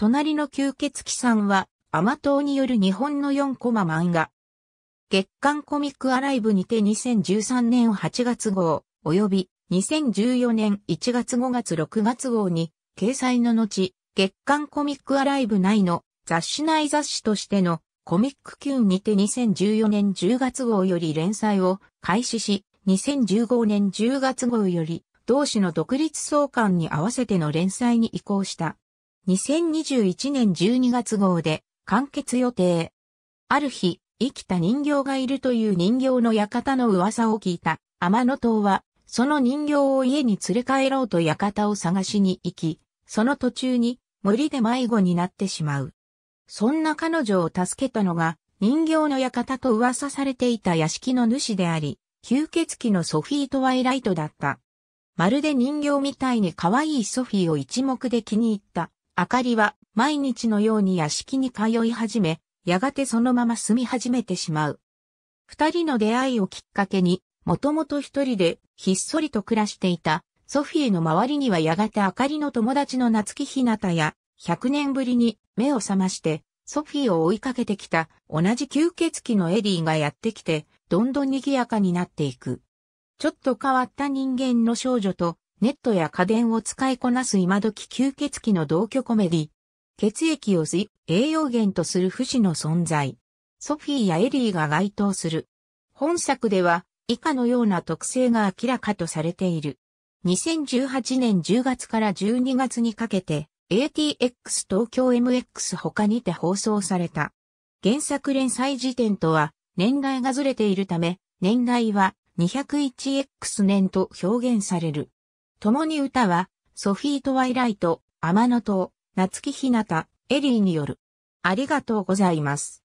隣の吸血鬼さんは、アマ党による日本の4コマ漫画。月刊コミックアライブにて2013年8月号、及び2014年1月5月6月号に、掲載の後、月刊コミックアライブ内の雑誌内雑誌としてのコミックンにて2014年10月号より連載を開始し、2015年10月号より同誌の独立創刊に合わせての連載に移行した。2021年12月号で完結予定。ある日、生きた人形がいるという人形の館の噂を聞いた天野党は、その人形を家に連れ帰ろうと館を探しに行き、その途中に森で迷子になってしまう。そんな彼女を助けたのが、人形の館と噂されていた屋敷の主であり、吸血鬼のソフィー・トワイライトだった。まるで人形みたいに可愛いソフィーを一目で気に入った明かりは毎日のように屋敷に通い始め、やがてそのまま住み始めてしまう。二人の出会いをきっかけに、もともと一人でひっそりと暮らしていたソフィーの周りにはやがて明かりの友達の夏木ひなたや、100年ぶりに目を覚まして、ソフィーを追いかけてきた同じ吸血鬼のエリーがやってきて、どんどん賑やかになっていく。ちょっと変わった人間の少女とネットや家電を使いこなす今時吸血鬼の同居コメディ。血液を吸い、栄養源とする不死の存在。ソフィーやエリーが該当する。本作では、以下のような特性が明らかとされている。2018年10月から12月にかけて、ATX 東京 MX 他にて放送された。原作連載時点とは年代がずれているため、年代は 201X 年と表現される。共に歌は、ソフィー・トワイライト、天野党、夏木ひなた、エリーによる。ありがとうございます。